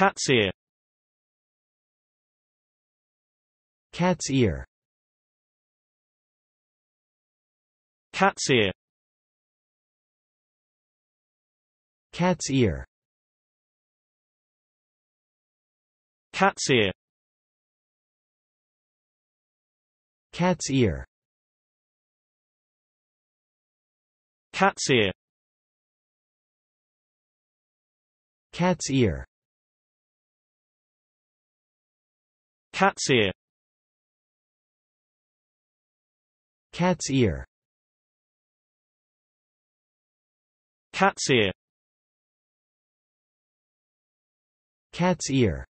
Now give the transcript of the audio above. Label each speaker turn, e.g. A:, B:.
A: Cat's ear Cat's ear Cat's ear Cat's ear Cat's ear Cat's ear Cat's ear Cat's ear Cat's ear Cat's ear Cat's ear Cat's ear